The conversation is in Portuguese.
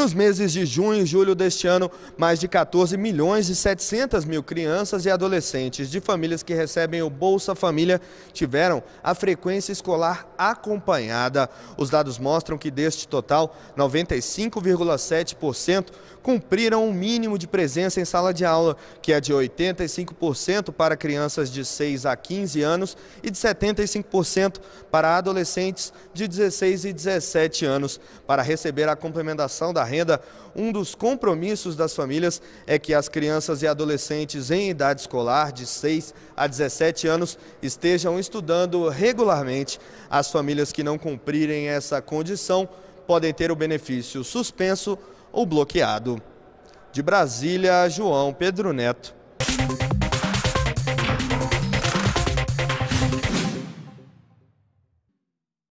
Nos meses de junho e julho deste ano, mais de 14 milhões e 700 mil crianças e adolescentes de famílias que recebem o Bolsa Família tiveram a frequência escolar acompanhada. Os dados mostram que deste total, 95,7% cumpriram o um mínimo de presença em sala de aula, que é de 85% para crianças de 6 a 15 anos e de 75% para adolescentes de 16 e 17 anos. Para receber a complementação da renda, um dos compromissos das famílias é que as crianças e adolescentes em idade escolar de 6 a 17 anos estejam estudando regularmente. As famílias que não cumprirem essa condição podem ter o benefício suspenso ou bloqueado. De Brasília, João Pedro Neto.